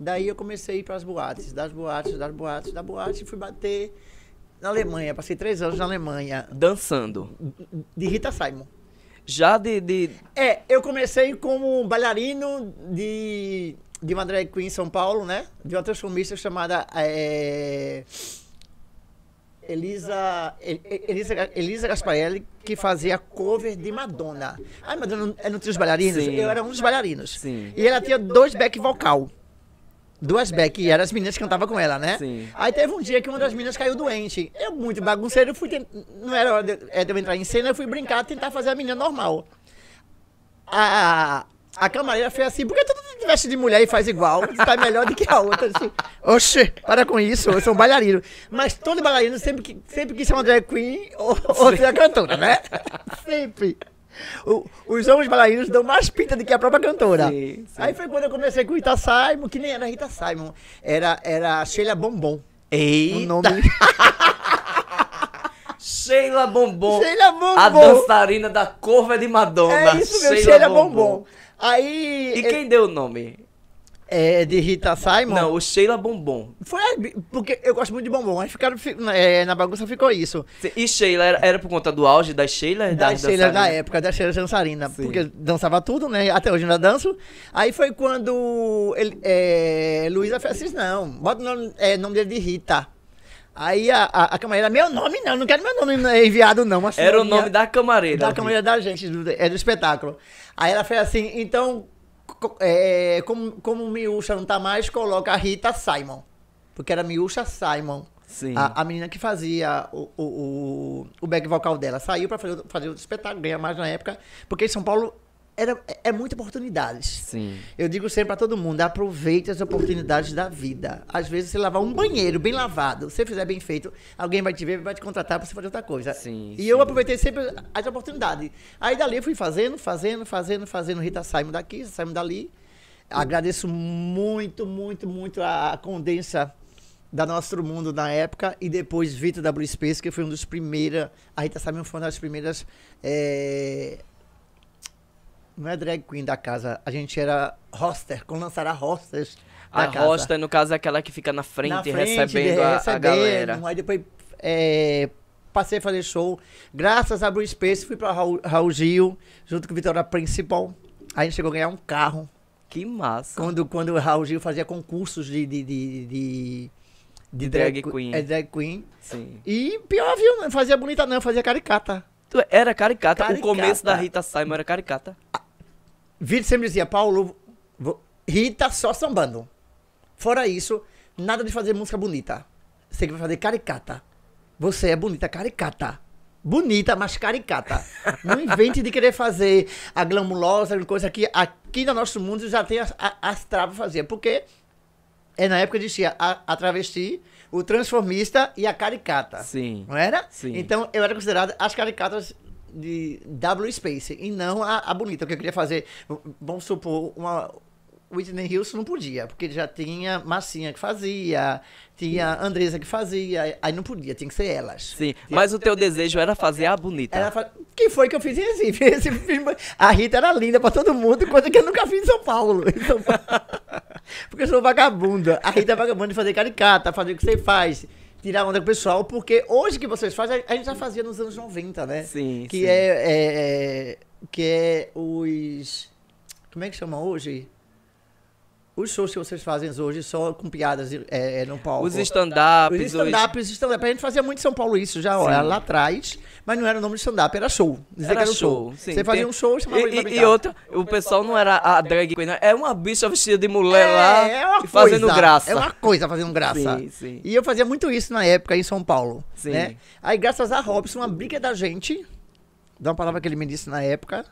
Daí eu comecei a ir para as boates, das boates, das boates, da boate, fui bater na Alemanha. Passei três anos na Alemanha. Dançando. De Rita Simon. Já de, de. É, eu comecei como bailarino de, de uma drag queen em São Paulo, né? De uma transformista chamada. É... Elisa, Elisa, Elisa Gasparelli, que fazia cover de Madonna. Ai, Madonna é não é tinha os Bailarinos? Sim. Eu era um dos bailarinos. Sim. E ela tinha dois back vocal. Duas Beck, e eram as meninas que cantavam com ela, né? Sim. Aí teve um dia que uma das meninas caiu doente. Eu, muito bagunceiro, fui tent... não era hora é, de, eu entrar em cena, eu fui brincar, tentar fazer a menina normal. A, a camareira fez assim, por que tu não veste de mulher e faz igual? Tu tá melhor do que a outra. Assim, Oxe, para com isso, eu sou um bailarino. Mas todo bailarino sempre, sempre quis ser uma drag queen ou, ou ser cantora, né? Sempre. O, os homens bailarinos dão mais pinta do que a própria cantora. Sim, sim. Aí foi quando eu comecei com Rita Simon, que nem era Rita Simon, era, era Sheila Bombom. Eita! O nome... Sheila Bombom. Sheila Bombom. A dançarina da Corva de Madonna. É isso mesmo, Sheila, Sheila Bombom. Bombom. Aí... E quem deu o nome? É, é de Rita Simon? Não, o Sheila Bombom. Foi, porque eu gosto muito de bombom. Aí ficaram, é, na bagunça ficou isso. E Sheila, era, era por conta do auge da Sheila? Da, da Sheila da época, da Sheila dançarina. Sim. Porque dançava tudo, né? Até hoje ainda danço. Aí foi quando ele, é, Luísa fez assim, não, bota o nome, é, nome dele de Rita. Aí a, a, a, camareira, meu nome não, não quero meu nome enviado não. Mas era o nome da camareira. Da camareira da gente, do, é do espetáculo. Aí ela fez assim, então é, como, como Miúcha não tá mais, coloca a Rita Simon. Porque era Miúcha Simon. Sim. A, a, menina que fazia o, o, o, o back vocal dela saiu para fazer, fazer o espetáculo, ganha mais na época. Porque em São Paulo era, é muita oportunidades. Sim. Eu digo sempre para todo mundo, aproveite as oportunidades da vida. Às vezes, você lavar um banheiro bem lavado, se você fizer bem feito, alguém vai te ver, vai te contratar para você fazer outra coisa. Sim, e sim. eu aproveitei sempre as oportunidades. Aí dali eu fui fazendo, fazendo, fazendo, fazendo. Rita, saímos daqui, saímos dali. Agradeço muito, muito, muito a condensa da nosso Mundo na época e depois Vitor da Space, que foi um dos primeiros. A Rita Simon foi uma das primeiras é, não é drag queen da casa, a gente era roster, com lançar a rosters. A roster, no caso, é aquela que fica na frente, na frente recebendo, de, a, recebendo, a galera. Aí depois é, passei a fazer show. Graças a Blue Space, fui pra Raul, Raul Gil, junto com o Vitória Principal. Aí a gente chegou a ganhar um carro. Que massa. Quando, quando o Raul Gil fazia concursos de, de, de, de de drag, drag, queen. É drag queen. Sim. E pior, viu? Não fazia bonita, não, fazia caricata. Era caricata. caricata. O começo da Rita Simon era caricata. Vitor sempre dizia, Paulo, Rita tá só sambando. Fora isso, nada de fazer música bonita. Você que vai fazer caricata. Você é bonita caricata. Bonita, mas caricata. Não invente de querer fazer a glamulosa, coisa que aqui no nosso mundo já tem as, as travas fazer. Porque é na época existia a, a travesti, o transformista e a caricata. Sim. Não era? Sim. Então eu era considerada as caricatas de W. Space e não a, a bonita, porque eu queria fazer, vamos supor, uma, Whitney Houston não podia, porque já tinha Massinha que fazia, tinha Andresa que fazia, aí não podia, tinha que ser elas. Sim, tinha mas o teu desejo era fazer a bonita. Era fa... Que foi que eu fiz em Recife. A Rita era linda pra todo mundo, coisa que eu nunca fiz em São Paulo. Em São Paulo. Porque eu sou vagabunda. A Rita é vagabunda de fazer caricata, fazer o que você faz tirar onda com o pessoal, porque hoje que vocês fazem, a gente já fazia nos anos 90, né? Sim. Que sim. É, é, é, Que é os. Como é que chama hoje? os shows que vocês fazem hoje só com piadas é, é, no palco. Os stand-ups. Os stand-ups, stand stand A gente fazia muito em São Paulo isso já, olha, lá atrás, mas não era o nome de stand-up, era show. era, era show. show. Sim, Você fazia tem... um show e chamava E, e outra, o, o pessoal não era a drag queen, é uma bicha vestida de mulher é, lá é uma e fazendo graça. É uma coisa fazendo graça. Sim, sim. E eu fazia muito isso na época em São Paulo. Sim. Né? Aí, graças a Robson, uma briga da gente, dá uma palavra que ele me disse na época,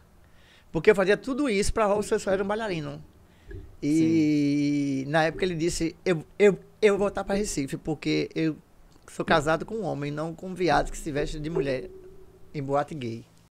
porque eu fazia tudo isso pra Robson, eu só era um bailarino. E Sim. na época ele disse: eu, eu, eu vou voltar para Recife, porque eu sou casado com um homem, não com um viado que se veste de mulher em boate gay.